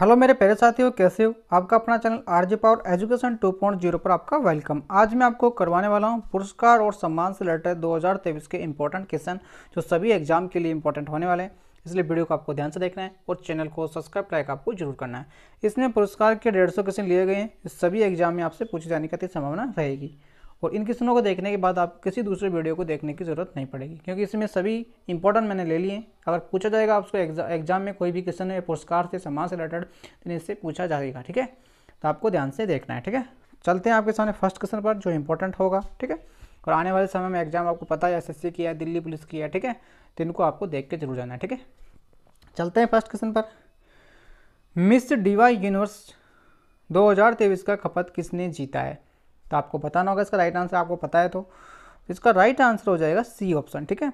hello मेरे प्यारे साथियों कैसे हो आपका अपना चैनल आरजे पावर एजुकेशन 2.0 पर आपका वेलकम आज मैं आपको करवाने वाला हूं पुरस्कार और सम्मान से रिलेटेड 2023 के इंपॉर्टेंट क्वेश्चन जो सभी एग्जाम के लिए इंपॉर्टेंट होने वाले हैं इसलिए वीडियो को आपको ध्यान से देखना है और चैनल को सब्सक्राइब लाइक आपको जरूर करना है इसमें पुरस्कार के डेढ़ क्वेश्चन लिए गए हैं सभी एग्जाम में आपसे पूछे जाने की संभावना रहेगी और इन क्वेश्चनों को देखने के बाद आप किसी दूसरे वीडियो को देखने की ज़रूरत नहीं पड़ेगी क्योंकि इसमें सभी इंपॉर्टेंट मैंने ले लिए अगर पूछा जाएगा आपको एग्जाम में कोई भी क्वेश्चन है पुरस्कार से समाज से रिलेटेड तो इससे पूछा जाएगा ठीक है तो आपको ध्यान से देखना है ठीक है चलते हैं आपके सामने फर्स्ट क्वेश्चन पर जो इंपॉर्टेंट होगा ठीक है और आने वाले समय में एग्जाम आपको पता है एस की है दिल्ली पुलिस की है ठीक है तो इनको आपको देख के जरूर जाना है ठीक है चलते हैं फर्स्ट क्वेश्चन पर मिस डीवाई यूनिवर्स 2023 का खपत किसने जीता है तो आपको बताना होगा इसका राइट आंसर आपको पता है तो, तो इसका राइट आंसर हो जाएगा सी ऑप्शन ठीक है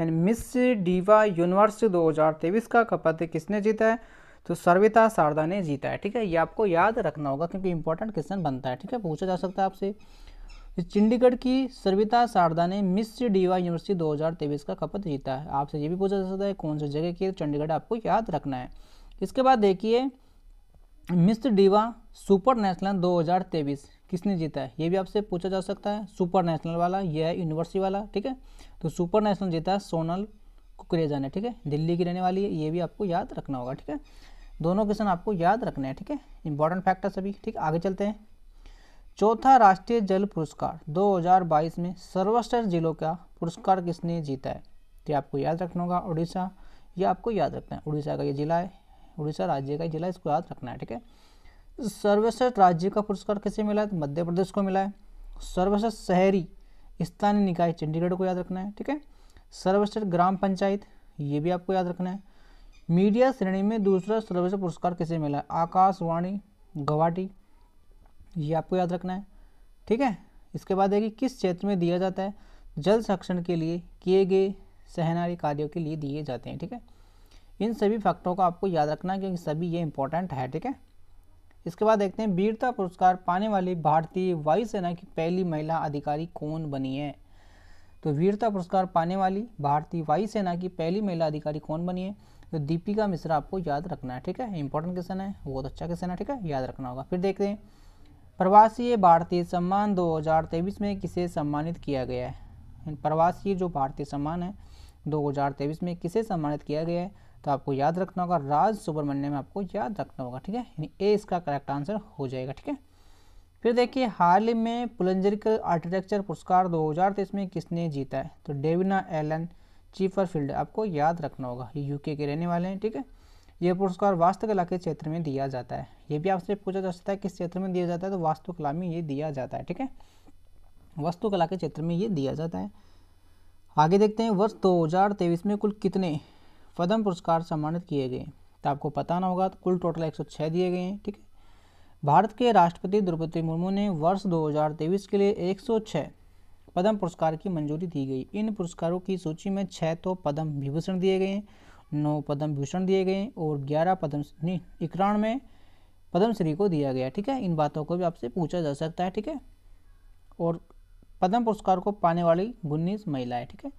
यानी मिस डीवा यूनिवर्स 2023 का कपत किसने जीता है तो सर्विता शारदा ने जीता है ठीक है ये आपको याद रखना होगा क्योंकि इंपॉर्टेंट क्वेश्चन बनता है ठीक है पूछा जा सकता है आपसे चंडीगढ़ की सर्विता शारदा ने मिस डीवा यूनिवर्सिटी 2023 का कपत जीता है आपसे ये भी पूछा जा सकता है कौन सी जगह की चंडीगढ़ आपको याद रखना है इसके बाद देखिए मिस डीवा सुपर नेशनल दो किसने जीता है ये भी आपसे पूछा जा सकता है सुपर नेशनल वाला यह है यूनिवर्सिटी वाला ठीक है तो सुपर नेशनल जीता है सोनल कुकरेजा ने ठीक है दिल्ली की रहने वाली है ये भी आपको याद रखना होगा ठीक है दोनों क्वेश्चन आपको याद रखने हैं ठीक है इंपॉर्टेंट फैक्टर सभी ठीक आगे चलते हैं चौथा राष्ट्रीय जल पुरस्कार 2022 में सर्वश्रेष्ठ जिलों का पुरस्कार किसने जीता है तो आपको याद रखना होगा उड़ीसा ये आपको याद रखना है उड़ीसा का ये जिला है उड़ीसा राज्य का जिला इसको याद रखना है ठीक है सर्वश्रेष्ठ राज्य का पुरस्कार किसे मिला है तो मध्य प्रदेश को मिला है सर्वश्रेष्ठ शहरी स्थानीय निकाय चंडीगढ़ को याद रखना है ठीक है सर्वश्रेष्ठ ग्राम पंचायत ये भी आपको याद रखना है मीडिया श्रेणी में दूसरा सर्वश्रेष्ठ पुरस्कार किसे मिला है आकाशवाणी गुवाहाटी ये आपको याद रखना है ठीक है इसके बाद कि किस क्षेत्र में दिया जाता है जल संरक्षण के लिए किए गए सहनारी कार्यों के लिए दिए जाते हैं ठीक है इन सभी फैक्टरों का आपको याद रखना है क्योंकि सभी ये इंपॉर्टेंट है ठीक है इसके बाद देखते हैं वीरता पुरस्कार पाने वाली भारतीय वायुसेना की पहली महिला अधिकारी कौन बनी है तो वीरता पुरस्कार पाने वाली भारतीय वायुसेना की पहली महिला अधिकारी कौन बनी है तो दीपिका मिश्रा आपको याद रखना है ठीक है इंपॉर्टेंट क्वेश्चन है बहुत अच्छा क्वेश्चन है ठीक है याद रखना होगा फिर देखते हैं प्रवासीय भारतीय सम्मान 2023 में किसे सम्मानित किया गया है प्रवासीय जो भारतीय सम्मान है 2023 में किसे सम्मानित किया गया है तो आपको याद रखना होगा राज सुब्रमण्यम आपको याद रखना होगा ठीक है यानी ए इसका करेक्ट आंसर हो जाएगा ठीक है फिर देखिए हाल ही में पुलंजरिकल आर्किटेक्चर पुरस्कार 2023 में किसने जीता है तो डेविना एलन चीफरफील्ड आपको याद रखना होगा ये यूके के रहने वाले हैं ठीक है ये पुरस्कार वास्तुकला के क्षेत्र में दिया जाता है ये भी आपसे पूछा जा सकता है किस क्षेत्र में दिया जाता है तो वास्तुकला में ये दिया जाता है ठीक है वास्तुकला के क्षेत्र में ये दिया जाता है आगे देखते हैं वर्ष दो में कुल कितने पद्म पुरस्कार सम्मानित किए गए तो आपको पता ना होगा तो कुल टोटल 106 दिए गए हैं ठीक है भारत के राष्ट्रपति द्रौपदी मुर्मू ने वर्ष दो के लिए एक पद्म पुरस्कार की मंजूरी दी गई इन पुरस्कारों की सूची में छः तो पद्म विभूषण दिए गए नौ पद्म भूषण दिए गए और ग्यारह पद्म इक्यानवे पद्मश्री को दिया गया ठीक है इन बातों को भी आपसे पूछा जा सकता है ठीक है और पद्म पुरस्कार को पाने वाली उन्नीस महिलाएं ठीक है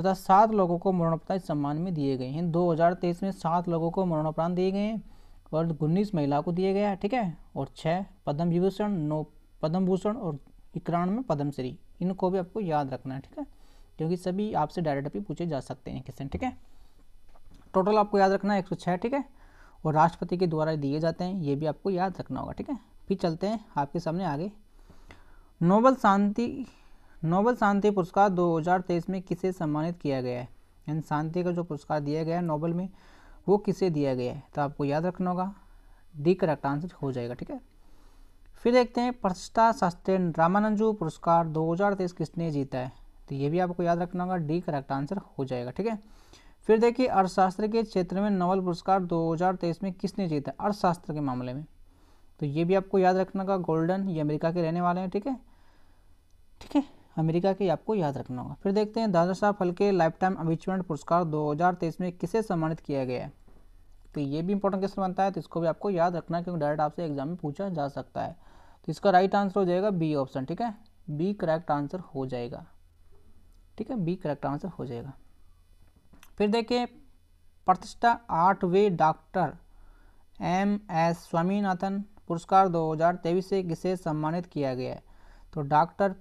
तथा सात लोगों को मरणोपरांत सम्मान में दिए गए हैं 2023 में सात लोगों को मरणोपरांत दिए गए हैं और उन्नीस महिला को दिया गया है ठीक है और छः पद्म विभूषण नौ पद्म भूषण और में पद्मश्री इनको भी आपको याद रखना है ठीक है क्योंकि सभी आपसे डायरेक्ट भी पूछे जा सकते हैं क्वेश्चन ठीक है टोटल आपको याद रखना है एक ठीक है और राष्ट्रपति के द्वारा दिए जाते हैं ये भी आपको याद रखना होगा ठीक है फिर चलते हैं आपके सामने आगे नोबल शांति नोबल शांति पुरस्कार 2023 में किसे सम्मानित किया गया है यानी शांति का जो पुरस्कार दिया गया है नोबल में वो किसे दिया गया है तो आपको याद रखना होगा डी करेक्ट आंसर हो जाएगा ठीक है फिर देखते हैं प्रतिष्ठा शास्त्री रामानंजू पुरस्कार 2023 किसने जीता है तो ये भी आपको याद रखना होगा डी करेक्ट आंसर हो जाएगा ठीक है फिर देखिए अर्थशास्त्र के क्षेत्र में नोबल पुरस्कार 2023 में किसने जीता है अर्थशास्त्र के मामले में तो ये भी आपको याद रखना होगा गोल्डन ये अमेरिका के रहने वाले हैं ठीक है ठीक है अमेरिका के आपको याद रखना होगा फिर देखते हैं दादा साहब फलके लाइफ टाइम अचीवमेंट पुरस्कार 2023 में किसे सम्मानित किया गया है तो ये भी इंपॉर्टेंट क्वेश्चन बनता है तो इसको भी आपको याद रखना क्योंकि डायरेक्ट आपसे एग्जाम में पूछा जा सकता है तो इसका राइट आंसर हो जाएगा बी ऑप्शन ठीक है बी करेक्ट आंसर हो जाएगा ठीक है बी करेक्ट आंसर हो जाएगा फिर देखिए प्रतिष्ठा आठवें डॉक्टर एम एस स्वामीनाथन पुरस्कार 2023 से किसे सम्मानित किया गया है तो डॉक्टर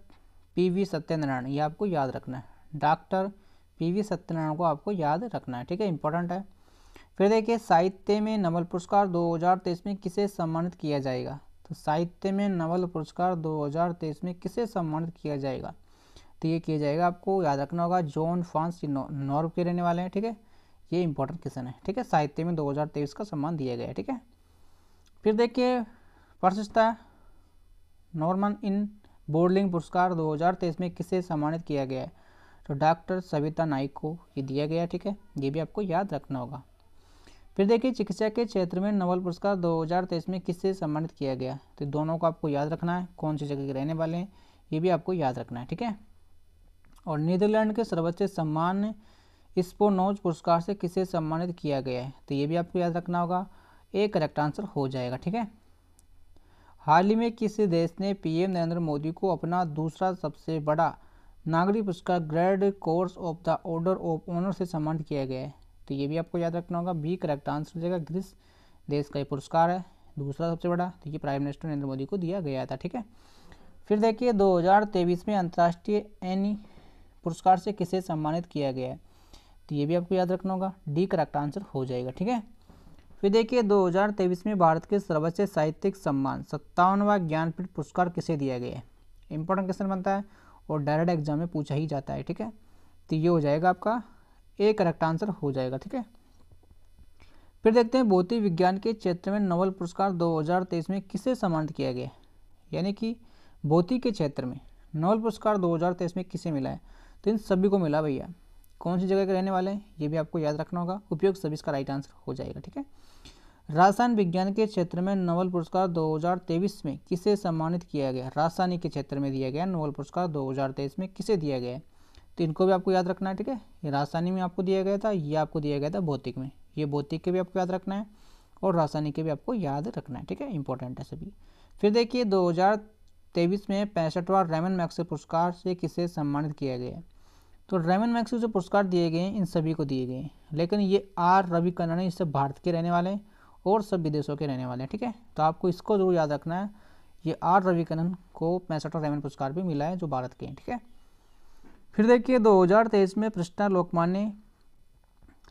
पीवी सत्यनारायण ये आपको याद रखना है डॉक्टर पीवी सत्यनारायण को आपको याद रखना है ठीक है इंपॉर्टेंट है फिर देखिए साहित्य में नवल पुरस्कार 2023 में किसे सम्मानित किया जाएगा तो साहित्य में नवल पुरस्कार 2023 में किसे सम्मानित किया जाएगा तो ये किया जाएगा आपको याद रखना होगा जॉन फ्रांस नॉर्व के रहने वाले हैं ठीक है ये इंपॉर्टेंट क्वेश्चन है ठीक है साहित्य में 2023 का सम्मान दिया गया ठीक है फिर देखिए प्रशिस्ता नॉर्मन इन बोर्डलिंग पुरस्कार 2023 में किसे सम्मानित किया गया है तो डॉक्टर सविता नाइक को ये दिया गया ठीक है ये भी आपको याद रखना होगा फिर देखिए चिकित्सा के क्षेत्र में नोबल पुरस्कार 2023 में किससे सम्मानित किया गया तो दोनों को आपको याद रखना है कौन सी जगह के रहने वाले हैं ये भी आपको याद रखना है ठीक है और नीदरलैंड के सर्वोच्च सम्मान स्पोनोज पुरस्कार से किसे सम्मानित किया गया है तो ये भी आपको याद रखना होगा एक करेक्ट आंसर हो जाएगा ठीक है हाल ही में किस देश ने पीएम नरेंद्र मोदी को अपना दूसरा सबसे बड़ा नागरिक पुरस्कार grand cross of the order of honour से सम्मानित किया गया है तो ये भी आपको याद रखना होगा बी करेक्ट आंसर हो जाएगा ग्रीस देश का ये पुरस्कार है दूसरा सबसे बड़ा तो ये प्राइम मिनिस्टर नरेंद्र मोदी को दिया गया था ठीक है फिर देखिए दो में अंतर्राष्ट्रीय एनी पुरस्कार से किसे सम्मानित किया गया है तो ये भी आपको याद रखना होगा डी करेक्ट आंसर हो जाएगा ठीक है फिर देखिए 2023 में भारत के सर्वोच्च साहित्यिक सम्मान सत्तावनवा ज्ञानपीठ पुरस्कार किसे दिया गया है इंपॉर्टेंट क्वेश्चन बनता है और डायरेक्ट एग्जाम में पूछा ही जाता है ठीक है तो ये हो जाएगा आपका ए करेक्ट आंसर हो जाएगा ठीक है फिर देखते हैं भौतिक विज्ञान के क्षेत्र में नोबल पुरस्कार 2023 में किसे सम्मानित किया गया यानी कि भौतिक के क्षेत्र में नोबल पुरस्कार 2023 में किसे मिला है तो इन सभी को मिला भैया कौन सी जगह के रहने वाले हैं ये भी आपको याद रखना होगा उपयोग सब इसका राइट आंसर हो जाएगा ठीक है रासायन विज्ञान के क्षेत्र में नोबल पुरस्कार 2023 में किसे सम्मानित किया गया रासायनिक के क्षेत्र में दिया गया नोबल पुरस्कार 2023 में किसे दिया गया है तो इनको भी आपको याद रखना है ठीक है ये रासायनिक में आपको दिया गया था ये आपको दिया गया था भौतिक में ये भौतिक के भी आपको याद रखना है और रासायनिक के भी आपको याद रखना है ठीक है इंपॉर्टेंट है सभी फिर देखिए दो में पैंसठवा रेमन मैक्स पुरस्कार से किसे सम्मानित किया गया है तो रेमन मैक्स जो पुरस्कार दिए गए हैं इन सभी को दिए गए हैं लेकिन ये आर रवि कन्नन इससे भारत के रहने वाले हैं और सब विदेशों के रहने वाले हैं ठीक है तो आपको इसको जरूर याद रखना है ये आर रवि कन्न को पैंसठवा रेमन पुरस्कार भी मिला है जो भारत के हैं ठीक है फिर देखिए दो में प्रश्ना लोकमान्य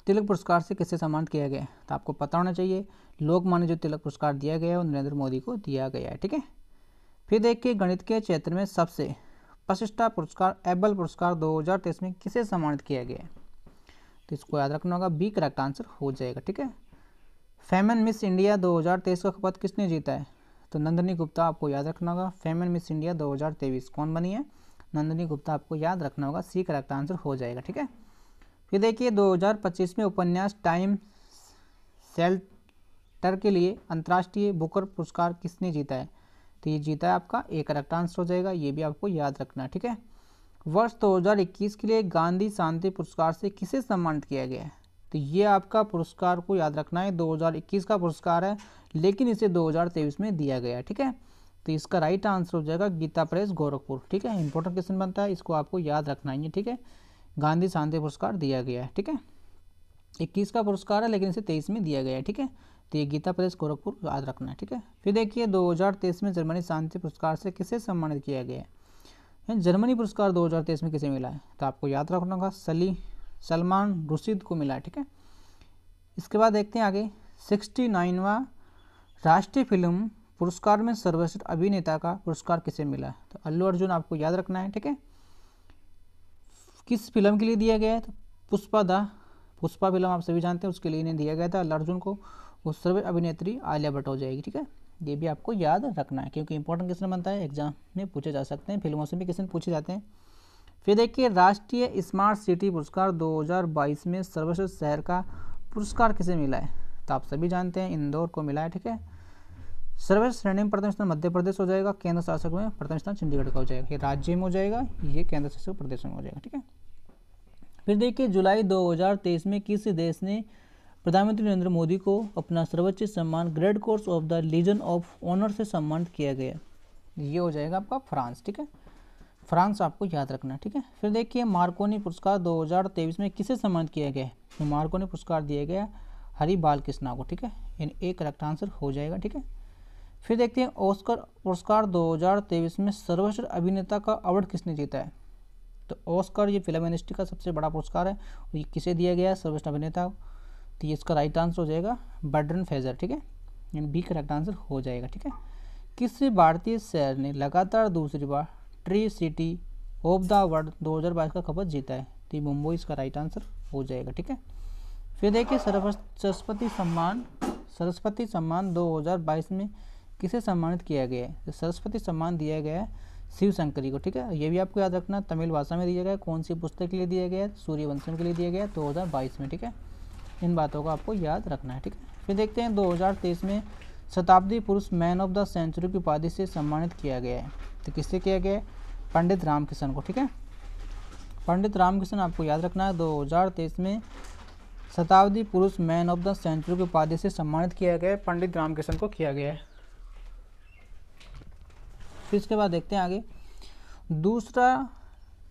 तिलक पुरस्कार से किससे सम्मानित किया गया है तो आपको पता होना चाहिए लोकमान्य जो तिलक पुरस्कार दिया गया है वो नरेंद्र मोदी को दिया गया है ठीक है फिर देखिए गणित के क्षेत्र में सबसे प्रतिष्ठा पुरस्कार एबल पुरस्कार 2023 में किसे सम्मानित किया गया है तो इसको याद रखना होगा बी करेक्ट आंसर हो जाएगा ठीक है फेमन मिस इंडिया 2023 का खपत किसने जीता है तो नंदनी गुप्ता आपको याद रखना होगा फेमन मिस इंडिया 2023 कौन बनी है नंदनी गुप्ता आपको याद रखना होगा सी करेक्ट आंसर हो जाएगा ठीक है फिर देखिए 2025 में उपन्यास टाइम सेल्टर के लिए अंतर्राष्ट्रीय बुकर पुरस्कार किसने जीता है तो ये जीता है आपका ए करेक्ट आंसर हो जाएगा ये भी आपको याद रखना ठीक है वर्ष 2021 के लिए गांधी शांति पुरस्कार से किसे सम्मानित किया गया है तो ये आपका पुरस्कार को याद रखना है 2021 का पुरस्कार है लेकिन इसे 2023 में दिया गया ठीक है तो इसका राइट आंसर हो जाएगा गीता प्रेस गोरखपुर ठीक है इंपॉर्टेंट क्वेश्चन बनता है इसको आपको याद रखना ही है ठीक है गांधी शांति पुरस्कार दिया गया है ठीक है इक्कीस का पुरस्कार है लेकिन इसे तेईस में दिया गया है ठीक है तो ये गीता प्रदेश गोरखपुर याद रखना है ठीक है फिर देखिए 2023 में जर्मनी शांति पुरस्कार से किसे सम्मानित किया गया है जर्मनी पुरस्कार 2023 में किसे मिला है तो आपको याद रखना होगा सली सलमान रुशीद को मिला है ठीक है इसके बाद देखते हैं आगे सिक्सटी नाइनवा राष्ट्रीय फिल्म पुरस्कार में सर्वश्रेष्ठ अभिनेता का पुरस्कार किसे मिला है तो अल्लू अर्जुन आपको याद रखना है ठीक है किस फिल्म के लिए दिया गया है तो पुष्पा दा पुष्पा फिल्म आप सभी जानते हैं उसके लिए इन्हें दिया गया था अल्लू अर्जुन को वो सर्व अभिनेत्री आलिया भट्ट हो जाएगी ठीक है ये भी आपको याद रखना है क्योंकि इंपॉर्टेंट क्वेश्चन बनता है एग्जाम में पूछे जा सकते हैं फिल्मों से भी क्वेश्चन पूछे जाते हैं फिर देखिए राष्ट्रीय स्मार्ट सिटी पुरस्कार 2022 में सर्वश्रेष्ठ शहर का पुरस्कार किसे मिला है तो आप सभी जानते हैं इंदौर को मिला है ठीक है सर्वश्रेष्ठ श्रेणी में प्रथम स्थान मध्य प्रदेश हो जाएगा केंद्र शासक में प्रथम स्थान चंडीगढ़ का हो जाएगा ये राज्य में हो जाएगा ये केंद्र शासक प्रदेश में हो जाएगा ठीक है फिर देखिए जुलाई 2023 में किस देश ने प्रधानमंत्री नरेंद्र मोदी को अपना सर्वोच्च सम्मान grand cross of the legion of honour से सम्मानित किया गया ये हो जाएगा आपका फ्रांस ठीक है फ्रांस आपको याद रखना ठीक है फिर देखिए मार्कोनी पुरस्कार 2023 में किसे सम्मानित किया गया है तो मार्कोनी पुरस्कार दिया गया हरि बाल कृष्णा को ठीक है यानी एक करेक्ट आंसर हो जाएगा ठीक है फिर देखते हैं ऑस्कर पुरस्कार 2023 में सर्वश्रेष्ठ अभिनेता का अवार्ड किसने जीता है तो ऑस्कर ये फिल्म इंडस्ट्री का सबसे बड़ा पुरस्कार है ये किसे दिया गया सर्वश्रेष्ठ अभिनेता तो ये इसका राइट आंसर हो जाएगा बर्डन फेजर ठीक है यानी बी करेक्ट आंसर हो जाएगा ठीक है किस भारतीय शहर ने लगातार दूसरी बार tree city of the world दो का खपत जीता है तो मुंबई इसका राइट आंसर हो जाएगा ठीक है फिर देखिए सरस्वती सम्मान सरस्वती सम्मान 2022 में किसे सम्मानित किया गया है तो सरस्वती सम्मान दिया गया है शिव शंकरी को ठीक है ये भी आपको याद रखना तमिल भाषा में दिया गया है कौन सी पुस्तक के लिए दिया गया है सूर्यवंशम के लिए दिया गया है दो में ठीक है इन बातों को आपको याद रखना है ठीक है फिर देखते हैं 2023 में शताब्दी पुरुष मैन ऑफ द सेंचुरी की उपाधि से सम्मानित किया गया है तो किससे किया गया है पंडित रामकिशन को ठीक है पंडित रामकिशन आपको याद रखना है दो में शताब्दी पुरुष मैन ऑफ द सेंचुरी की उपाधि से सम्मानित किया गया है पंडित रामकिशन को किया गया है फिर इसके बाद देखते हैं आगे दूसरा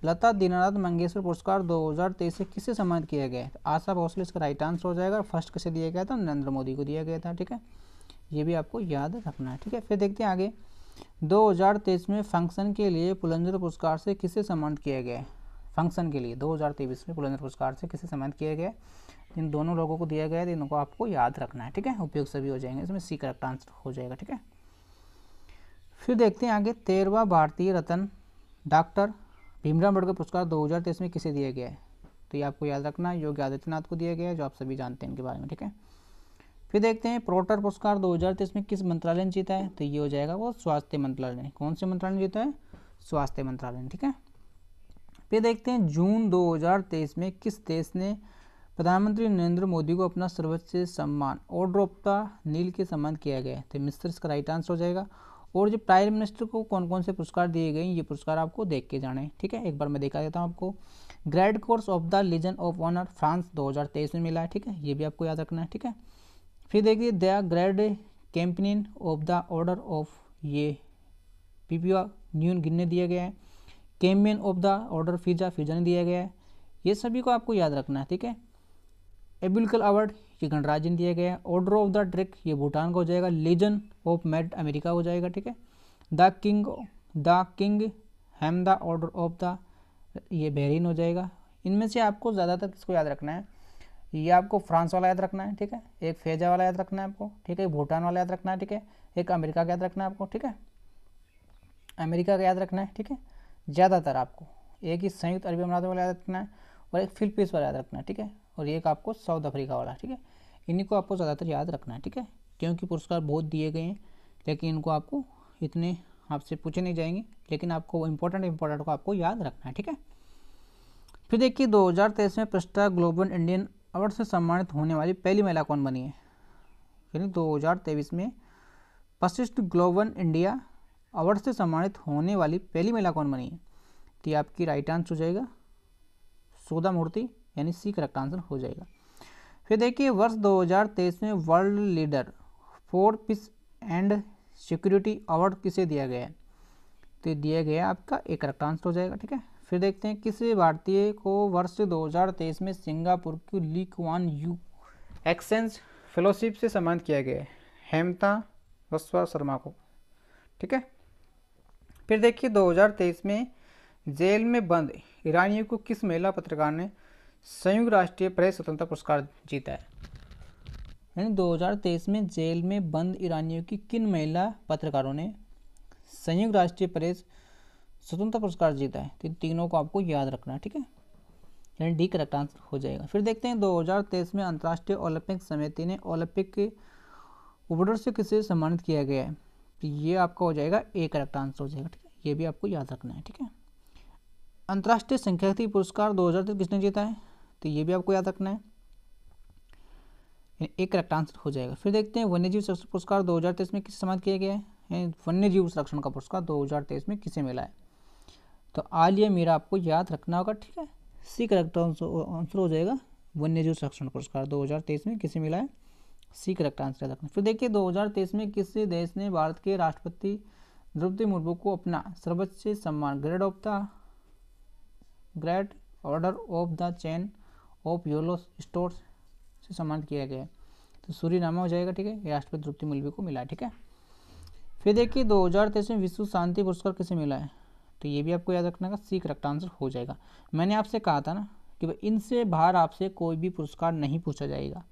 लता दीनानाथ मंगेशकर पुरस्कार 2023 से किससे सम्मानित किया गया है आशा भोसले इसका राइट आंसर हो जाएगा और फर्स्ट किसे दिया गया था नरेंद्र मोदी को दिया गया था ठीक है ये भी आपको याद रखना है ठीक है फिर देखते हैं आगे 2023 में फंक्शन के लिए पुलंजर पुरस्कार से किसे सम्मानित किया गया है फंक्शन के लिए तेईस में पुलंजर पुरस्कार से किसे सम्मानित किया गया इन दोनों लोगों को दिया गया है तो इनको आपको याद रखना है ठीक है उपयोग सभी हो जाएंगे इसमें सी करेक्ट आंसर हो जाएगा ठीक है फिर देखते हैं आगे तेरवा भारतीय रतन डॉक्टर भीमराव अम्बेडकर पुरस्कार 2023 में किसे दिया गया है तो ये आपको याद रखना है योगी आदित्यनाथ को दिया गया है जो आप सभी जानते हैं इनके बारे में ठीक है फिर देखते हैं प्रोटर पुरस्कार 2023 में किस मंत्रालय ने जीता है तो ये हो जाएगा वो स्वास्थ्य मंत्रालय ने कौन से मंत्रालय ने जीता है स्वास्थ्य मंत्रालय ने ठीक है फिर देखते हैं जून 2023 में किस देश ने प्रधानमंत्री नरेंद्र मोदी को अपना सर्वोच्च सम्मान ऑर्डर नील के सम्मान किया गया है तो मिस्र इसका राइट आंसर हो जाएगा और जो प्राइम मिनिस्टर को कौन कौन से पुरस्कार दिए गए ये पुरस्कार आपको देख के जाने ठीक है एक बार मैं दिखा देता हूँ आपको grand cross of the legion of honour France 2023 में मिला है ठीक है ये भी आपको याद रखना है ठीक है फिर देखिए the grand companion of the order of ये पीपीओ न्यून गिनने दिया गया है companion of the order Fiji Fiji ने दिया गया है ये सभी को आपको याद रखना है ठीक है एबुलकल अवार्ड ये गणराज्य ने दिया गया है ऑर्डर ऑफ द ट्रिक ये भूटान का हो जाएगा लीजन ऑफ मेड अमेरिका हो जाएगा ठीक है द किंग द किंग हैम द ऑर्डर ऑफ द ये बहरीन हो जाएगा इनमें से आपको ज़्यादातर किसको याद रखना है ये आपको फ्रांस वाला याद रखना है ठीक है एक फेजा वाला याद रखना है आपको ठीक है भूटान वाला याद रखना है ठीक है एक अमेरिका का याद रखना है आपको ठीक है अमेरिका का याद रखना है ठीक है ज़्यादातर आपको एक ही संयुक्त अरबी अमरात वाला याद रखना है और एक फिलीपींस वाला याद रखना है ठीक है और एक आपको साउथ अफ्रीका वाला ठीक है इन्हीं को आपको ज़्यादातर याद रखना है ठीक है क्योंकि पुरस्कार बहुत दिए गए हैं लेकिन इनको आपको इतने आपसे पूछे नहीं जाएंगे लेकिन आपको इम्पोर्टेंट इम्पोर्टेंट को आपको याद रखना है ठीक है फिर देखिए दो में पृष्ठा ग्लोबल इंडियन अवार्ड से सम्मानित होने वाली पहली महिला कौन बनी है यानी दो में प्रशिष्ट ग्लोबल इंडिया अवार्ड से सम्मानित होने वाली पहली महिला कौन बनी है तो आपकी राइट आंसर हो जाएगा सुधा मूर्ति यानी सी करेक्ट आंसर हो जाएगा फिर देखिए वर्ष 2023 में world leader for peace and security award किसे दिया गया है तो दिया गया आपका एक करेक्ट आंसर हो जाएगा ठीक है फिर देखते हैं किस भारतीय को वर्ष 2023 में सिंगापुर की Lee Kuan Yew exchange fellowship से सम्मानित किया गया है हेमता वस्वा शर्मा को ठीक है फिर देखिए 2023 में जेल में बंद ईरानियों को किस महिला पत्रकार ने संयुक्त राष्ट्रीय प्रेस स्वतंत्रता पुरस्कार जीता है यानी 2023 में जेल में बंद ईरानियों की किन महिला पत्रकारों ने संयुक्त राष्ट्रीय प्रेस स्वतंत्रता पुरस्कार जीता है तो इन तीनों को आपको याद रखना है ठीक है यानी डी करेक्ट आंसर हो जाएगा फिर देखते हैं 2023 में अंतर्राष्ट्रीय ओलंपिक समिति ने ओलंपिक के उपडर से किसे सम्मानित किया गया है तो ये आपका हो जाएगा ए करेक्ट आंसर हो जाएगा ठीक है ये भी आपको याद रखना है ठीक है अंतर्राष्ट्रीय संख्या पुरस्कार दो किसने जीता है तो ये भी आपको याद रखना है एक करेक्ट आंसर हो जाएगा फिर देखते हैं वन्यजीव संरक्षण पुरस्कार 2023 में किस सम्मानित किया गया है वन्य जीव संरक्षण का पुरस्कार 2023 में किसे मिला है तो आल ये मेरा आपको याद रखना होगा ठीक है सी करेक्ट आंसर हो जाएगा वन्य जीव संरक्षण पुरस्कार 2023 में किसे मिला है सी करेक्ट आंसर याद रखना फिर देखिए तेईस में किस देश ने भारत के राष्ट्रपति द्रौपदी मुर्मू को अपना सर्वोच्च सम्मान grand of the grand order of the chain of योलो स्टोर्स से सम्मानित किया गया है तो सूर्य नामा हो जाएगा ठीक है राष्ट्रपति द्रुप्ति मुर्मू को मिला ठीक है फिर देखिए दो हज़ार तेईस में विश्व शांति पुरस्कार किसे मिला है तो ये भी आपको याद रखना का सी करेक्ट आंसर हो जाएगा मैंने आपसे कहा था ना कि भाई इनसे बाहर आपसे कोई भी पुरस्कार नहीं पूछा जाएगा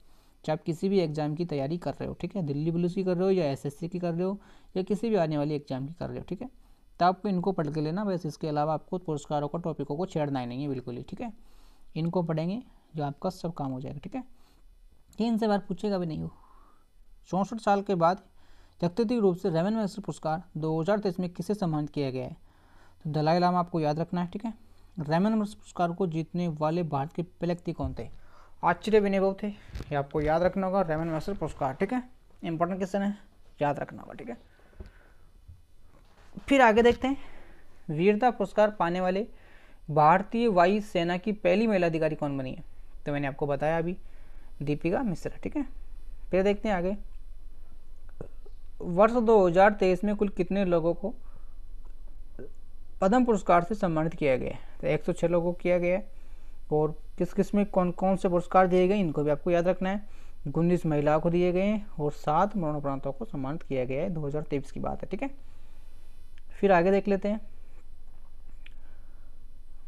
चाहे आप किसी भी एग्जाम की तैयारी कर रहे हो ठीक है दिल्ली पुलिस की कर रहे हो या एसएससी की कर रहे हो या किसी भी आने वाली एग्जाम की कर रहे हो ठीक है तो आपको इनको पढ़ के लेना बस इसके अलावा आपको पुरस्कारों का टॉपिकों को छेड़ना ही नहीं है बिल्कुल ही ठीक है इनको पढ़ेंगे जो आपका सब काम हो जाएगा ठीक है तीन से बार पूछेगा भी नहीं हो चौंसठ साल के बाद तकतीतिक रूप से रेमन मैसर पुरस्कार दो हज़ार तेईस में किसे सम्मानित किया गया है तो दलाई लामा आपको याद रखना है ठीक है रेमन मैसर पुरस्कार को जीतने वाले भारत के पहले व्यक्ति कौन थे आश्चर्य विनयबव थे ये आपको याद रखना होगा रेमन मैसर पुरस्कार ठीक है इंपॉर्टेंट क्वेश्चन है याद रखना होगा ठीक है फिर आगे देखते हैं वीरता पुरस्कार पाने वाले भारतीय वायुसेना की पहली महिला अधिकारी कौन बनी है तो मैंने आपको बताया अभी दीपिका मिश्रा ठीक है फिर देखते हैं आगे वर्ष 2023 में कुल कितने लोगों को पद्म पुरस्कार से सम्मानित किया गया है तो 106 लोगों को किया गया है और किस किस में कौन कौन से पुरस्कार दिए गए इनको भी आपको याद रखना है उन्नीस महिलाओं को दिए गए और सात प्रांतों को सम्मानित किया गया है दो की बात है ठीक है फिर आगे देख लेते हैं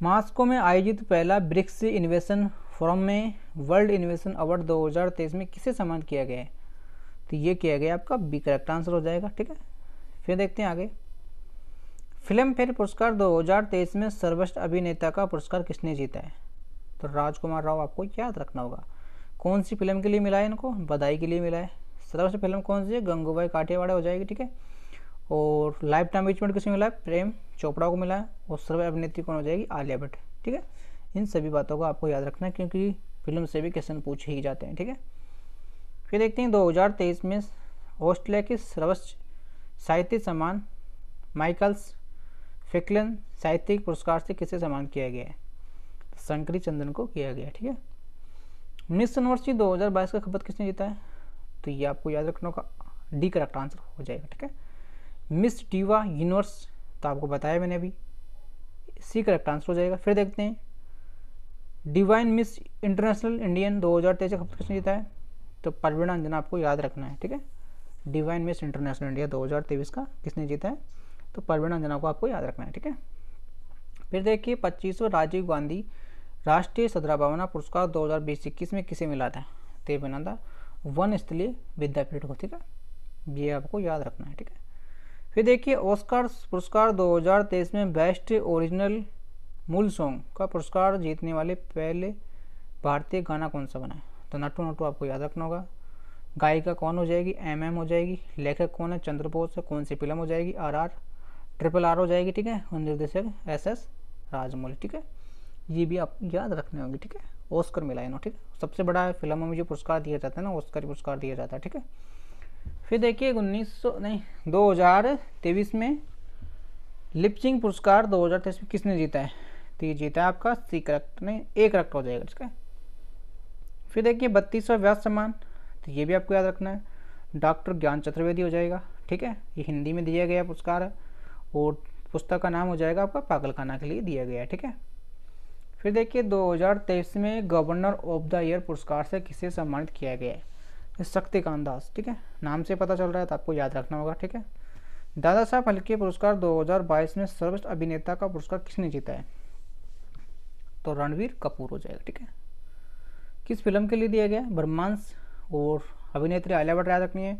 मास्को में आयोजित पहला ब्रिक्स इन्वेशन फॉरम में वर्ल्ड इन्वेस्टन अवार्ड 2023 में किसे सम्मान किया गया है तो ये किया गया आपका बी करेक्ट आंसर हो जाएगा ठीक है फिर देखते हैं आगे फिल्म फेयर पुरस्कार 2023 में सर्वश्रेष्ठ अभिनेता का पुरस्कार किसने जीता है तो राजकुमार राव आपको याद रखना होगा कौन सी फिल्म के लिए मिला है इनको बधाई के लिए मिला है सर्वश्रेष्ठ फिल्म कौन सी है गंगूबाई काठियावाड़े हो जाएगी ठीक है और लाइफ टाइम अचीवमेंट किसे मिला है प्रेम चोपड़ा को मिला है और सर्व अभिनेत्री कौन हो जाएगी आलिया भट्ट ठीक है इन सभी बातों को आपको याद रखना है क्योंकि फिल्म से भी क्वेश्चन पूछे ही जाते हैं ठीक है फिर देखते हैं 2023 में ऑस्ट्रेलिया के सर्वोच्च साहित्य सम्मान माइकल्स फिकलन साहित्यिक पुरस्कार से किसे सम्मान किया गया है शंकरी चंदन को किया गया ठीक है मिस यूनिवर्सिटी बाईस का खपत किसने जीता है तो ये आपको याद रखना का डी करेक्ट आंसर हो जाएगा ठीक है मिस डीवा यूनिवर्स तो आपको बताया मैंने अभी सी करेक्ट आंसर हो जाएगा फिर देखते हैं डिवाइन मिस इंटरनेशनल इंडियन दो हज़ार तेईस का कंपटीशन जीता है तो परवीना अंजना आपको याद रखना है ठीक है डिवाइन मिस इंटरनेशनल इंडिया दो हज़ार तेईस का किसने जीता है तो परवीना अंजना को आपको याद रखना है ठीक है फिर देखिए पच्चीसवें राजीव गांधी राष्ट्रीय सदरा भावना पुरस्कार दो हज़ार बीस इक्कीस में किसे मिला था तो वन स्थलीय विद्यापीठ को ठीक है ये आपको याद रखना है ठीक है फिर देखिए ऑस्कर पुरस्कार 2023 में बेस्ट ओरिजिनल मूल सॉन्ग का पुरस्कार जीतने वाले पहले भारतीय गाना कौन सा बना है तो नटू नटू आपको याद रखना होगा गायिका कौन हो जाएगी एम एम हो जाएगी लेखक कौन है चंद्र बोस है कौन सी फिल्म हो जाएगी आर आर ट्रिपल आर हो जाएगी ठीक है और निर्देशक एस एस राजमौली ठीक है ये भी आप याद रखने होंगे ठीक है ऑस्कर मिला इन्हों ठीक सबसे बड़ा फिल्मों में जो पुरस्कार दिया जाता है ना ऑस्कर पुरस्कार दिया जाता है ठीक है फिर देखिए उन्नीस सौ नहीं दो हज़ार तेईस में लिपचिंग पुरस्कार दो हज़ार तेईस में किसने जीता है तो ये जीता है आपका सी करेक्ट नहीं ए करेक्ट हो जाएगा ठीक है फिर देखिए बत्तीस व्यास समान तो ये भी आपको याद रखना है डॉक्टर ज्ञान चतुर्वेदी हो जाएगा ठीक है ये हिंदी में दिया गया पुरस्कार है और पुस्तक का नाम हो जाएगा आपका पागलखाना के लिए दिया गया है ठीक है फिर देखिए 2023 में गवर्नर ऑफ द ईयर पुरस्कार से किसे सम्मानित किया गया है शक्तिकांत दास ठीक है नाम से पता चल रहा है तो आपको याद रखना होगा ठीक है दादा साहब हल्के पुरस्कार 2022 में सर्वश्रेष्ठ अभिनेता का पुरस्कार किसने जीता है तो रणवीर कपूर हो जाएगा ठीक है किस फिल्म के लिए दिया गया ब्रह्मांस और अभिनेत्री आलिया भट्ट याद रखनी है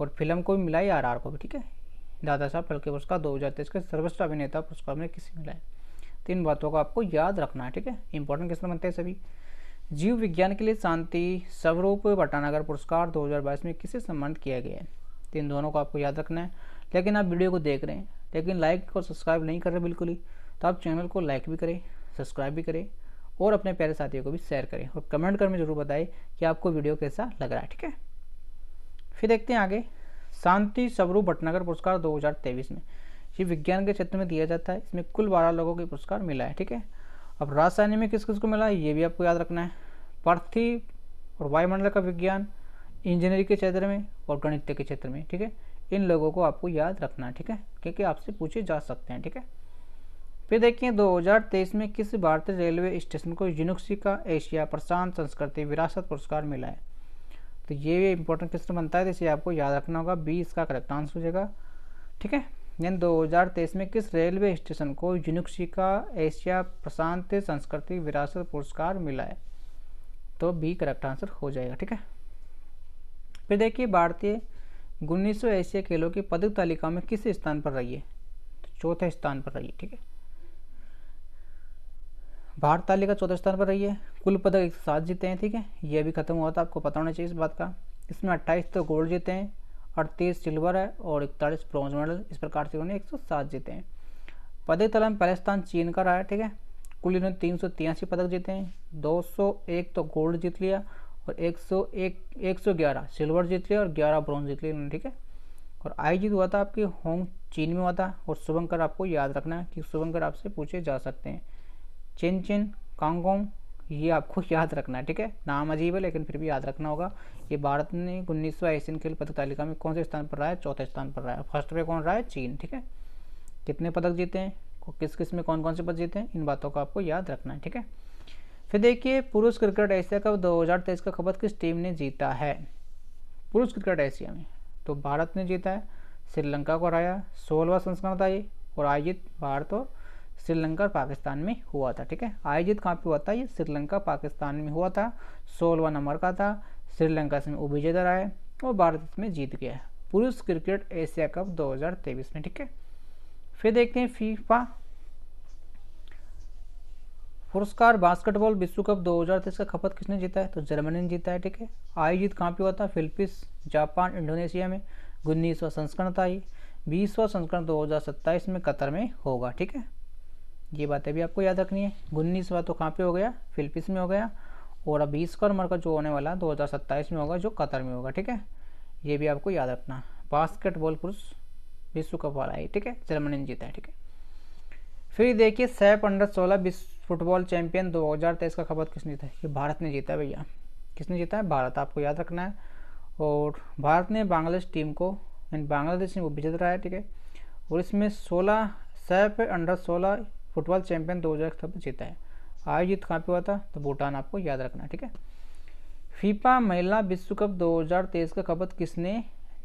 और फिल्म को भी मिला है आर को भी ठीक है दादा साहब फल्के पुरस्कार दो हज़ार तेईस के सर्वोच्च अभिनेता पुरस्कार में किसे मिला है तीन तो बातों को आपको याद रखना है ठीक है इंपॉर्टेंट क्वेश्चन बनते हैं सभी जीव विज्ञान के लिए शांति स्वरूप भट्टानगर पुरस्कार 2022 में किसे सम्मानित किया गया है तीन तो दोनों को आपको याद रखना है लेकिन आप वीडियो को देख रहे हैं लेकिन लाइक और सब्सक्राइब नहीं कर रहे बिल्कुल ही तो आप चैनल को लाइक भी करें सब्सक्राइब भी करें और अपने प्यारे साथियों को भी शेयर करें और कमेंट कर में ज़रूर बताएं कि आपको वीडियो कैसा लग रहा है ठीक है फिर देखते हैं आगे शांति स्वरूप भटनागर पुरस्कार 2023 में ये विज्ञान के क्षेत्र में दिया जाता है इसमें कुल बारह लोगों को पुरस्कार मिला है ठीक है अब रासायनिक में किस किस को मिला है ये भी आपको याद रखना है पार्थिव और वायुमंडल का विज्ञान इंजीनियरिंग के क्षेत्र में और गणित के क्षेत्र में ठीक है इन लोगों को आपको याद रखना है ठीक है क्योंकि आपसे पूछे जा सकते हैं ठीक है फिर देखिए 2023 में किस भारतीय रेलवे स्टेशन को यूनुक्सी का एशिया प्रशांत संस्कृति विरासत पुरस्कार मिला है तो ये भी इंपॉर्टेंट क्वेश्चन बनता है तो इसे आपको याद रखना होगा बी इसका करेक्ट आंसर हो जाएगा ठीक है यानी 2023 में किस रेलवे स्टेशन को यूनुक्सी का एशिया प्रशांत संस्कृति विरासत पुरस्कार मिला है तो बी करेक्ट आंसर हो जाएगा ठीक है फिर देखिए भारतीय उन्नीस एशिया खेलों की पदक तालिका में किस स्थान पर रही है तो चौथे स्थान पर रही है ठीक है भारत तालिका चौथे स्थान पर रही है कुल पदक एक सात जीते हैं ठीक है यह भी खत्म हुआ था आपको पता होना चाहिए इस बात का इसमें अट्ठाईस तो गोल्ड जीते हैं अड़तीस सिल्वर है और इकतालीस ब्रॉन्ज मेडल इस प्रकार से उन्होंने एक सौ सात जीते हैं पदक तला में पहले स्थान चीन का रहा है ठीक है कुल इन्होंने तीन सौ तिरासी पदक जीते हैं दो सौ एक तो गोल्ड जीत लिया और एक सौ एक एक सौ ग्यारह सिल्वर जीत लिया और ग्यारह ब्रॉन्ज जीत लिया इन्होंने ठीक है और आयोजित हुआ था आपकी होंग चीन में हुआ था और शुभंकर आपको याद रखना है कि शुभंकर आपसे पूछे जा सकते हैं चिन चिन कांगोंग ये आपको याद रखना है ठीक है नाम अजीब है लेकिन फिर भी याद रखना होगा ये भारत ने उन्नीसवा एशियन खेल पदक तालिका में कौन से स्थान पर रहा है चौथे स्थान पर रहा है फर्स्ट पे कौन रहा है चीन ठीक है कितने पदक जीते हैं किस किस में कौन कौन से पद जीते हैं इन बातों को आपको याद रखना है ठीक है फिर देखिए पुरुष क्रिकेट एशिया कप दो का खपत किस टीम ने जीता है पुरुष क्रिकेट एशिया में तो भारत ने जीता है श्रीलंका को हराया सोलवा संस्करण था ये और आयोजित भारत और श्रीलंका और पाकिस्तान में हुआ था ठीक है आयोजित कहाँ पे हुआ था ये श्रीलंका पाकिस्तान में हुआ था सोलवा नंबर का था श्रीलंका इसमें विजेता आए और भारत में जीत गया है पुरुष क्रिकेट एशिया कप 2023 में ठीक है फिर देखते हैं फीफा पुरस्कार बास्केटबॉल विश्व कप 2023 का खपत किसने जीता है तो जर्मनी ने जीता है ठीक है आयोजित कहाँ पे हुआ था फिलिपींस जापान इंडोनेशिया में उन्नीसवा संस्करण था ये बीसवा संस्करण दो में कतर में होगा ठीक है ये बातें भी आपको याद रखनी है उन्नीसवा तो कहाँ पे हो गया फिलिपीस में हो गया और अब बीस का जो होने वाला दो हज़ार सत्ताईस में होगा जो कतर में होगा ठीक है ये भी आपको याद रखना बास्केटबॉल पुरुष विश्व कप वाला है ठीक है जर्मनी ने जीता है ठीक है फिर देखिए सैप अंडर सोलह विश्व फुटबॉल चैंपियन दो हज़ार तेईस का खबर किसने जीता है ये भारत ने जीता है भैया किसने जीता है भारत आपको याद रखना है और भारत ने बांग्लादेश टीम को बांग्लादेश ने वो भी जीत रहा है ठीक है और इसमें सोलह सैप अंडर सोलह फुटबॉल चैंपियन दो हज़ार जीता है आयोजित कहाँ पे हुआ था तो भूटान आपको याद रखना है ठीक है फीफा महिला विश्व कप 2023 का कपत किसने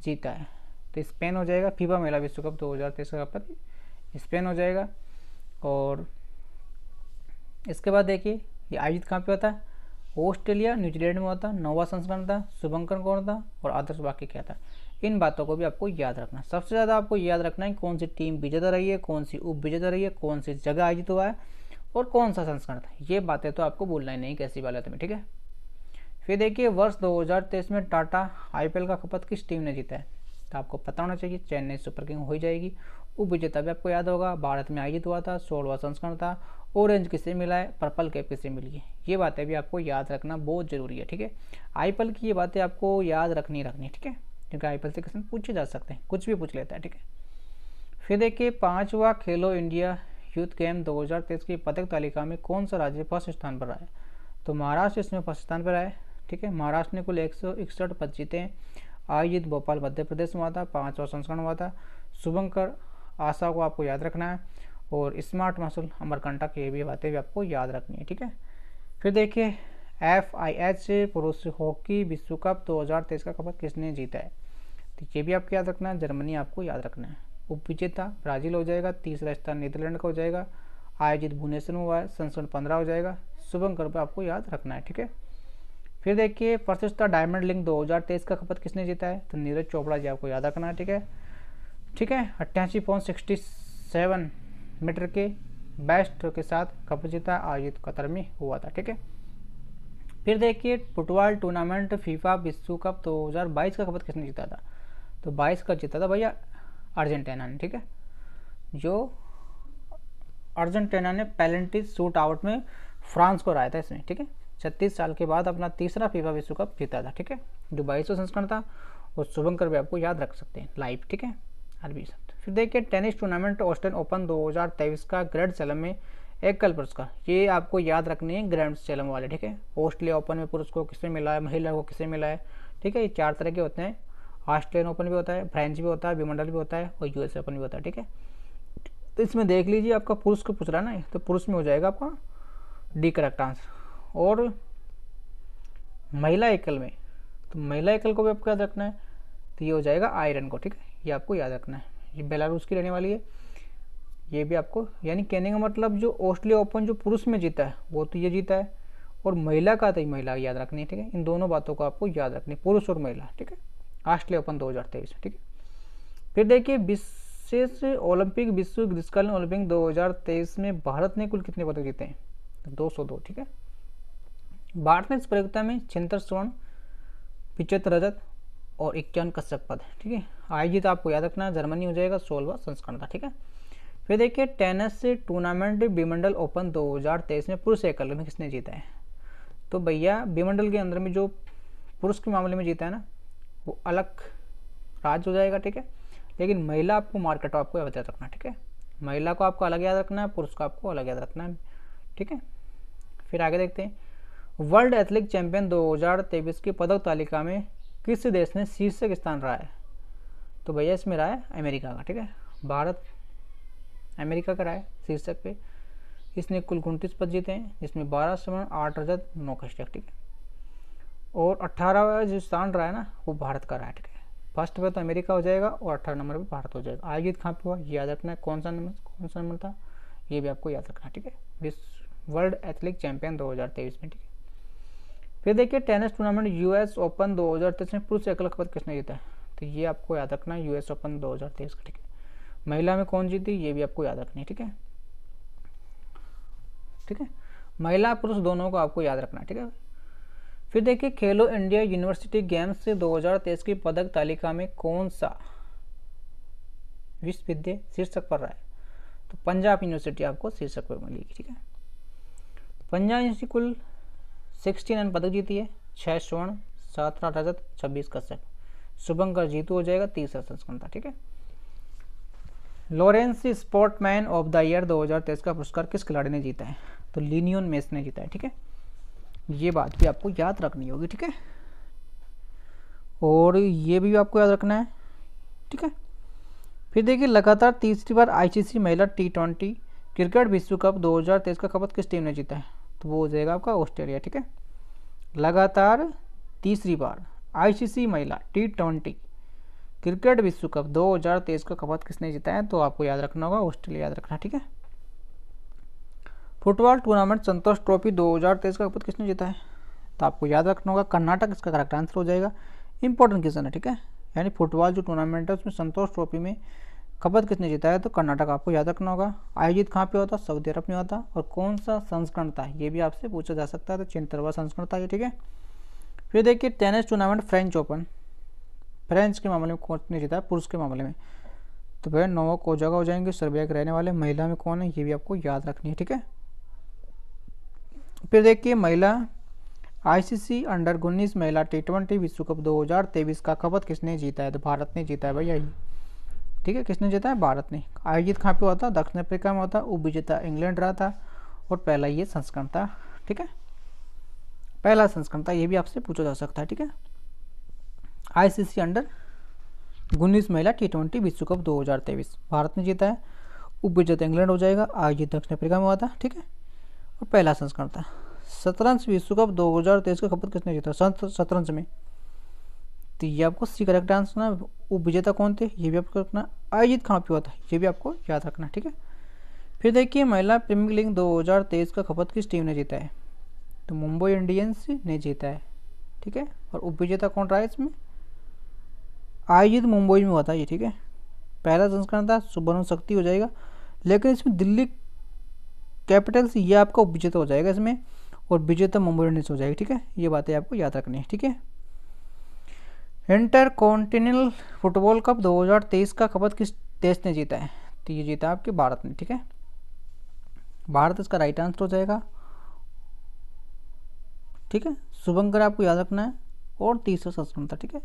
जीता है तो स्पेन हो जाएगा फीफा महिला विश्व कप 2023 का कपत स्पेन हो जाएगा और इसके बाद देखिए ये आयोजित कहाँ पे होता है ऑस्ट्रेलिया न्यूजीलैंड में होता नोवा संस्करण था शुभंकर कौन था और आदर्श वाक्य क्या था इन बातों को भी आपको याद रखना है सबसे ज़्यादा आपको याद रखना है कौन सी टीम विजेता रही है कौन सी उप विजेता रही है कौन सी जगह आयोजित हुआ है और कौन सा संस्करण था ये बातें तो आपको बोलना ही नहीं कैसी बात तो में ठीक है फिर देखिए वर्ष 2023 में टाटा आईपीएल का खपत किस टीम ने जीता है तो आपको पता होना चाहिए चेन्नई सुपर किंग हो जाएगी उप विजेता भी आपको याद होगा भारत में आयोजित हुआ था सोलवा संस्करण था ऑरेंज किसे मिला है पर्पल कैप किसे मिली है ये बातें भी आपको याद रखना बहुत ज़रूरी है ठीक है आईपीएल की ये बातें आपको याद रखनी रखनी ठीक है ठीक है आई से क्वेश्चन पूछे जा सकते हैं कुछ भी पूछ लेता है ठीक है फिर देखिए पाँचवा खेलो इंडिया यूथ गेम 2023 की पदक तालिका में कौन सा राज्य फर्स्ट स्थान पर आया तो महाराष्ट्र इसमें फर्स्ट स्थान पर है ठीक है महाराष्ट्र ने कुल एक सौ इकसठ पद जीते हैं आयोजित भोपाल मध्य प्रदेश में हुआ था पाँचवा संस्करण हुआ था शुभंकर आशा को आपको याद रखना है और स्मार्ट मसल अमरकंटक ये भी बातें भी आपको याद रखनी है ठीक है फिर देखिए एफ आई एच पुरुष हॉकी विश्व कप 2023 का कपड़ा किसने जीता है तो ये भी आपको याद रखना है जर्मनी आपको याद रखना है उप विजेता ब्राज़ील हो जाएगा तीसरा स्थान नीदरलैंड का हो जाएगा आयोजित भुवनेश्वर में हुआ है संस्करण पंद्रह हो जाएगा शुभंकर पर आपको याद रखना है ठीक है फिर देखिए प्रतिष्ठा डायमंड लिंक 2023 का खपत किसने जीता है तो नीरज चोपड़ा जी आपको याद रखना है ठीक है ठीक है अट्ठासी पॉइंट सिक्सटी सेवन मीटर के बेस्ट के साथ कप जीता आयोजित कतर में हुआ था ठीक है फिर देखिए फुटबॉल टूर्नामेंट फीफा विश्व कप 2022 का खपत किसने जीता था तो बाईस का जीता था भैया अर्जेंटीना ने ठीक है जो अर्जेंटीना ने पैलेंटी शूट आउट में फ्रांस को हराया था इसमें ठीक है छत्तीस साल के बाद अपना तीसरा फीफा विश्व कप जीता था ठीक है जो बाईसवा संस्करण था वो शुभंकर भी आपको याद रख सकते हैं लाइव ठीक है अरबी शब्द फिर देखिए टेनिस टूर्नामेंट ऑस्ट्रेलियन ओपन 2023 का ग्रैंड सेलम में एकल पुरस्कार ये आपको याद रखनी है ग्रैंड सेलम वाले ठीक है ऑस्ट्रेलिया ओपन में पुरस्कार किसने मिला है महिला को किसने मिला है ठीक है ये चार तरह के होते हैं ऑस्ट्रेलियन ओपन भी होता है फ्रेंच भी होता है विमंडल भी होता है और यूएस ओपन भी होता है ठीक है तो इसमें देख लीजिए आपका पुरुष को पूछ रहा है ना तो पुरुष में हो जाएगा आपका डी करेक्ट आंसर और महिला एकल में तो महिला एकल को भी आपको याद रखना है तो ये हो जाएगा आयरन को ठीक है ये आपको याद रखना है ये बेलारूस की रहने वाली है ये भी आपको यानी कहने का मतलब जो ऑस्ट्रेलिया ओपन जो पुरुष में जीता है वो तो ये जीता है और महिला का तो महिला याद रखनी है ठीक है इन दोनों बातों को आपको याद रखनी है पुरुष और महिला ठीक है ऑस्ट्रेलिया ओपन 2023 ठीक है फिर देखिए विशेष ओलंपिक विश्व ग्रीष्मकालीन ओलंपिक 2023 में भारत ने कुल कितने पदक जीते हैं 202 ठीक है भारत ने इस प्रतियोगिता में छिहत्तर स्वर्ण पिचहत्तर रजत और इक्यावन कश्यप पद ठीक है आयोजित आपको याद रखना जर्मनी हो जाएगा सोलवा संस्करण था ठीक है फिर देखिए टेनिस टूर्नामेंट बीमंडल ओपन 2023 में पुरुष एकल में किसने जीता है तो भैया बीमंडल के अंदर में जो पुरुष के मामले में जीता है ना वो अलग राज हो जाएगा ठीक है लेकिन महिला आपको मार्केट आपको याद रखना ठीक है महिला को आपको अलग याद रखना है पुरुष को आपको अलग याद रखना है ठीक है फिर आगे देखते हैं वर्ल्ड एथलेटिक चैंपियन 2023 की पदक तालिका में किस देश ने शीर्षक स्थान रहा है तो भैया इसमें रहा है अमेरिका का ठीक है भारत अमेरिका का रहा है शीर्षक पे इसने कुल उनतीस पद जीते हैं जिसमें बारह स्वर्ण आठ रजत नौ कष्टक ठीक है और अट्ठारहवा जो स्थान रहा है ना वो भारत का रहा है ठीक है फर्स्ट पे तो अमेरिका हो जाएगा और अट्ठारह नंबर पे भारत हो जाएगा आगे कहाँ पे हुआ याद रखना है कौन सा नंबर कौन सा नंबर था ये भी आपको याद रखना ठीक है विश्व वर्ल्ड एथलेटिक चैंपियन दो में ठीक है फिर देखिए टेनिस टूर्नामेंट यूएस ओपन 2023 में पुरुष एकल खपत किसने जीता है तो ये आपको याद रखना है यूएस ओपन 2023 का ठीक है महिला में कौन जीती ये भी आपको याद रखनी है ठीक है ठीक है महिला पुरुष दोनों को आपको याद रखना है ठीक है फिर देखिए खेलो इंडिया यूनिवर्सिटी गेम्स से 2023 की पदक तालिका में कौन सा विश्वविद्यालय शीर्षक पर रहा है तो पंजाब यूनिवर्सिटी आपको शीर्षक पर मिलेगी ठीक है पंजाब यूनिवर्सिटी कुल सिक्सटी नाइन पदक जीती है छः स्वर्ण सात आठ रजत छब्बीस कश्यप शुभंकर जीतू हो जाएगा तीसरा संस्करण था ठीक है Laureus sportsman of the year 2023 का पुरस्कार किस खिलाड़ी ने जीता है तो लिनियन मेस ने जीता है ठीक है ये बात भी आपको याद रखनी होगी ठीक है और ये भी आपको याद रखना है ठीक है फिर देखिए लगातार तीसरी बार आईसीसी महिला टी ट्वेंटी क्रिकेट विश्व कप 2023 का खपत किस टीम ने जीता है तो वो हो जाएगा आपका ऑस्ट्रेलिया ठीक है लगातार तीसरी बार आईसीसी महिला टी ट्वेंटी क्रिकेट विश्व कप 2023 का खपत किसने जीता है तो आपको याद रखना होगा ऑस्ट्रेलिया याद रखना ठीक है फुटबॉल टूर्नामेंट संतोष ट्रॉफी 2023 का पद किसने जीता है तो आपको याद रखना होगा कर्नाटक इसका करेक्ट आंसर हो जाएगा इंपॉर्टेंट क्वेश्चन है ठीक है यानी फुटबॉल जो टूर्नामेंट है उसमें संतोष ट्रॉफी में कपत किसने जीता है तो कर्नाटक आपको याद रखना होगा आयोजित कहाँ पे होता सऊदी अरब में होता और कौन सा संस्करण था ये भी आपसे पूछा जा सकता है तो चिंतरवा संस्करण था ये ठीक है फिर देखिए tennis tournament French Open French के मामले में कौन ने जीता है पुरुष के मामले में तो भैया नोवा कोजागा हो जाएंगे सर्बिया के रहने वाले महिला में कौन है ये भी आपको याद रखनी है ठीक है फिर देखिए महिला आईसीसी अंडर उन्नीस महिला टी ट्वेंटी विश्व कप 2023 का खपत किसने जीता है तो भारत ने जीता है भैया ठीक है किसने जीता है भारत ने आयोजित कहाँ पे हुआ था दक्षिण अफ्रीका में हुआ था उपविजेता इंग्लैंड रहा था और पहला ये संस्करण था ठीक है पहला संस्करण था ये भी आपसे पूछा जा सकता है ठीक है आईसीसी अंडर उन्नीस महिला टी ट्वेंटी विश्व कप तेईस भारत ने जीता है उप इंग्लैंड हो जाएगा आयोजित दक्षिण अफ्रीका में हुआ था ठीक है पहला संस्करण था शतरंज विश्व कप दो हजार तेईस का खपत किसने जीता शतरंज में तो ये आपको सी करेक्ट आंसर ना वो विजेता कौन थे ये भी आपको रखना आयोजित खां पे हुआ था ये भी आपको याद रखना ठीक है फिर देखिए महिला प्रीमियर लीग 2023 का खपत किस टीम ने जीता है तो मुंबई इंडियंस ने जीता है ठीक है और उप विजेता कौन रहा है इसमें आयोजित मुंबई में हुआ था ये ठीक है पहला संस्करण था सुबर्ण शक्ति हो जाएगा लेकिन इसमें दिल्ली कैपिटल्स ये आपका विजेता हो जाएगा इसमें और विजेता मोमोरेनिस हो जाएगी ठीक है ये बातें आपको याद रखनी है ठीक है इंटर कॉन्टिनेंटल फुटबॉल कप 2023 का कपत किस देश ने जीता है तो ये जीता आपके भारत ने ठीक है भारत इसका राइट आंसर हो जाएगा ठीक है शुभंकर आपको याद रखना है और तीसरा संस्करण था ठीक है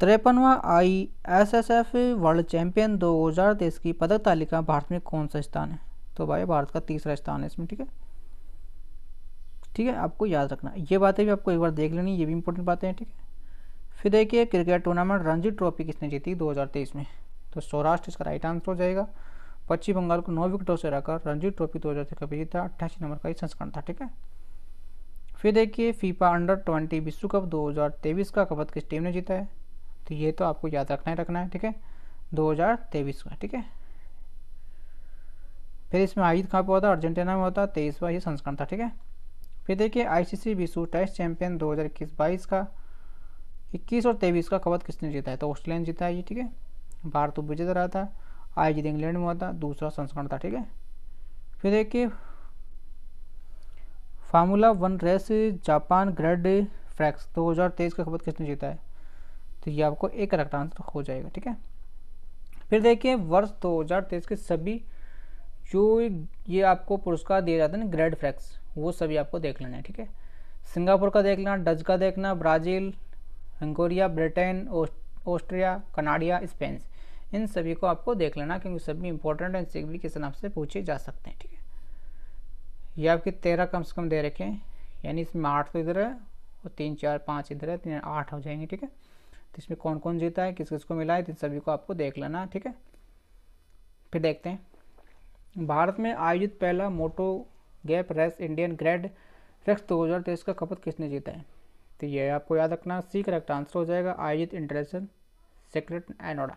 तिरपनवा I S S F world champion 2023 की पदक तालिका भारत में कौन सा स्थान है तो भाई भारत का तीसरा स्थान है इसमें ठीक है ठीक है आपको याद रखना ये बातें भी आपको एक बार देख लेनी ये भी इंपॉर्टेंट बातें हैं ठीक है फिर देखिए क्रिकेट टूर्नामेंट रणजी ट्रॉफी किसने जीती 2023 में तो सौराष्ट्र इसका राइट आंसर हो जाएगा पश्चिम बंगाल को नौ विकेटों से रहकर रणजी ट्रॉफी दो हज़ार छः जीता अट्ठासी नंबर का ही संस्करण था ठीक है फिर देखिए फीफा अंडर ट्वेंटी विश्व कप दो का कपत किस टीम ने जीता है तो ये तो आपको याद रखना ही रखना है ठीक है तेईस का ठीक है फिर इसमें आयुध कहाँ पर होता है अर्जेंटीना में होता तेईसवा ये संस्करण था ठीक है फिर देखिए आईसीसी विश्व टेस्ट चैंपियन 2021-22 का 21 और 23 का खबर किसने जीता है तो ऑस्ट्रेलिया ने जीता है ये ठीक है भारत तो विजय रहा था आयोजित तो इंग्लैंड में हुआ था दूसरा संस्करण था ठीक है फिर देखिए formula one race Japan grand prix 2023 का खबर किसने जीता है तो ये आपको एक करेक्ट आंसर हो जाएगा ठीक है फिर देखिए वर्ष तेईस के सभी जो ये आपको पुरस्कार दिया जाता है ना ग्रेड फ्रैक्स वो सभी आपको देख लेना है ठीक है सिंगापुर का देख लेना डच का देखना Brazil Hungary Britain Austria Canada Spain इन सभी को आपको देख लेना क्योंकि सभी इंपॉर्टेंट एंड सभी क्वेश्चन आपसे पूछे जा सकते हैं ठीक है ये आपके तेरह कम से कम दे रखे हैं यानी इसमें आठ तो इधर है और तीन चार पाँच इधर है तीन आठ हो जाएंगे ठीक है तो इसमें कौन कौन जीता है किस किस को मिला है तो इन सभी को आपको देख लेना ठीक है फिर देखते हैं भारत में आयोजित पहला Moto GP race Indian grand prix दो हज़ार तेईस का कपत किसने जीता है तो ये आपको याद रखना सी करेक्ट आंसर हो जाएगा आयोजित इंटरनेशनल सेक्रेट एनोडा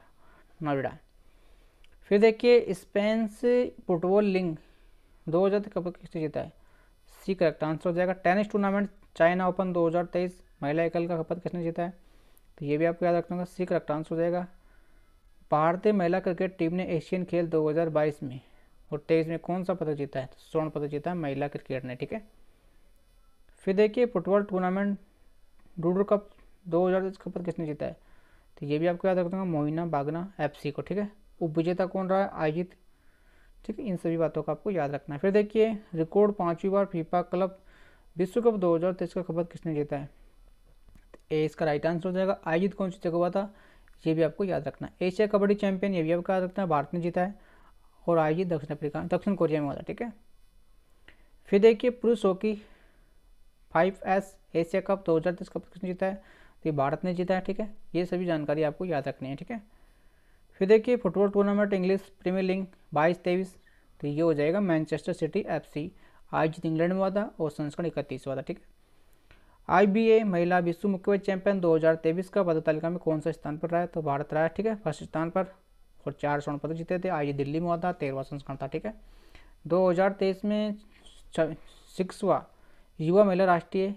नोएडा फिर देखिए स्पेन्स फुटबॉल लीग दो हज़ार तक कपत किसने जीता है सी करेक्ट आंसर हो जाएगा टेनिस टूर्नामेंट चाइना ओपन 2023 महिला एकल का खपत किसने जीता है तो ये भी आपको याद रखना होगा सी करेक्ट आंसर हो जाएगा भारतीय महिला क्रिकेट टीम ने एशियन खेल 2022 में और तेईस में कौन सा पदक जीता है तो स्वर्ण पदक जीता है महिला क्रिकेट ने ठीक है फिर देखिए फुटबॉल टूर्नामेंट डूडो कप दो हज़ार का पद किसने जीता है तो ये भी आपको याद रखना मोइना बागना एफसी को ठीक है उपविजेता कौन रहा है आयोजित ठीक है इन सभी बातों का आपको याद रखना है फिर देखिए रिकॉर्ड पाँचवीं बार फीफा क्लब विश्व कप दो हज़ार तेईस का खपत किसने जीता है तो ए इसका राइट आंसर हो जाएगा आयोजित कौन सी जगह हुआ था ये भी आपको याद रखना है एशिया कबड्डी चैंपियन ये भी आपको याद रखना है भारत ने जीता है और आएगी दक्षिण अफ्रीका दक्षिण कोरिया में हुआ ठीक है फिर देखिए पुरुष hockey five S Asia cup दो हज़ार तेईस कप किसने जीता है तो ये भारत ने जीता है ठीक है ये सभी जानकारी आपको याद रखनी है ठीक है फिर देखिए football tournament English premier league बाईस तेईस तो ये हो जाएगा मैनचेस्टर सिटी एफसी आयोजित इंग्लैंड में हुआ था और संस्करण इकतीस हुआ था ठीक है ए महिला विश्व मुख्य चैंपियन तेईस का पदक तालिका में कौन सा स्थान पर रहा है तो भारत रहा है ठीक है फर्स्ट स्थान पर और चार स्वर्ण पदक जीते थे आइए दिल्ली में हुआ था तेरहवा संस्करण था ठीक है 2023 में सिक्सवा युवा महिला राष्ट्रीय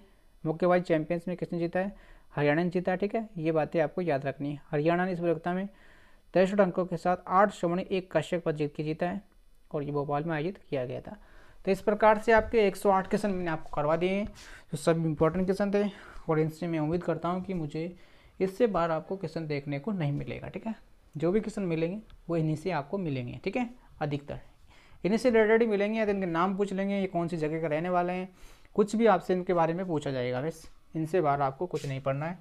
मुक्केबाजी चैंपियंस में किसने जीता है हरियाणा ने जीता है ठीक है ये बातें आपको याद रखनी है हरियाणा ने इस प्रतियोगिता में तिरसठ अंकों के साथ आठ श्रमणी एक कश्यप पद जीत के जीता है और ये भोपाल में आयोजित किया गया था तो इस प्रकार से आपके 108 क्वेश्चन मैंने आपको करवा दिए हैं जो तो सब इम्पोर्टेंट क्वेश्चन थे और इनसे मैं उम्मीद करता हूँ कि मुझे इससे बाहर आपको क्वेश्चन देखने को नहीं मिलेगा ठीक है जो भी क्वेश्चन मिलेंगे वो इन्हीं से आपको मिलेंगे ठीक है अधिकतर इन्हीं से रिलेटेड ही मिलेंगे या इनके नाम पूछ लेंगे ये कौन सी जगह के रहने वाले हैं कुछ भी आपसे इनके बारे में पूछा जाएगा बस इनसे बाहर आपको कुछ नहीं पढ़ना है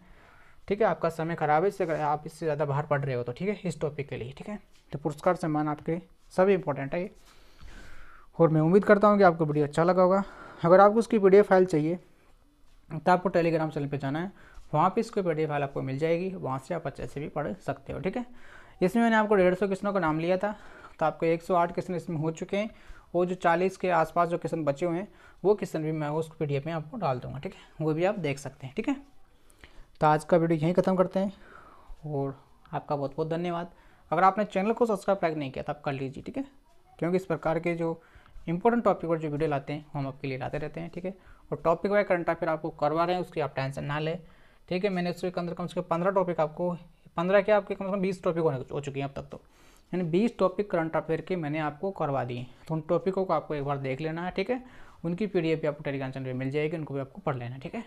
ठीक है आपका समय खराब है इससे अगर आप इससे ज़्यादा बाहर पढ़ रहे हो तो ठीक है इस टॉपिक के लिए ठीक है तो पुरस्कार सम्मान आपके सभी इंपॉर्टेंट है और मैं उम्मीद करता हूँ कि आपको वीडियो अच्छा लगा होगा अगर आपको उसकी पी फाइल चाहिए तो आपको टेलीग्राम चैनल पर जाना है वहाँ पर इसकी पी फाइल आपको मिल जाएगी वहाँ से आप अच्छे से भी पढ़ सकते हो ठीक है इसमें मैंने आपको डेढ़ सौ क्वेश्चनों का नाम लिया था तो आपको आठ क्वेश्चन इसमें हो चुके हैं और जो 40 के आसपास जो क्वेश्चन बचे हुए हैं वो क्वेश्चन भी मैं उस पीडीएफ में आपको डाल दूंगा ठीक है वो भी आप देख सकते हैं ठीक है तो आज का वीडियो यहीं ख़त्म करते हैं और आपका बहुत बहुत धन्यवाद अगर आपने चैनल को सब्सक्राइब नहीं किया तो आप कर लीजिए ठीक है क्योंकि इस प्रकार के जो इंपॉर्टेंट टॉपिक पर जो वीडियो लाते हैं हम आपके लिए लाते रहते हैं ठीक है और टॉपिक वाइज करंट अफेयर आपको करवा रहे हैं उसकी आप टेंशन ना लें ठीक है मैंने उसके अंदर कम से कम पंद्रह टॉपिक आपको पंद्रह के आपके कम से कम बीस टॉपिक होने हो चुके हैं अब तक तो यानी बीस टॉपिक करंट अफेयर के मैंने आपको करवा दिए तो उन टॉपिकों को आपको एक बार देख लेना है ठीक है उनकी पी भी आपको टेलीग्राम चैनल पर मिल जाएगी उनको भी आपको पढ़ लेना ठीक है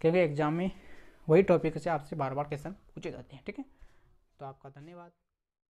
क्योंकि एग्जाम में वही टॉपिक से आपसे बार बार क्वेश्चन पूछे जाते हैं ठीक है तो आपका धन्यवाद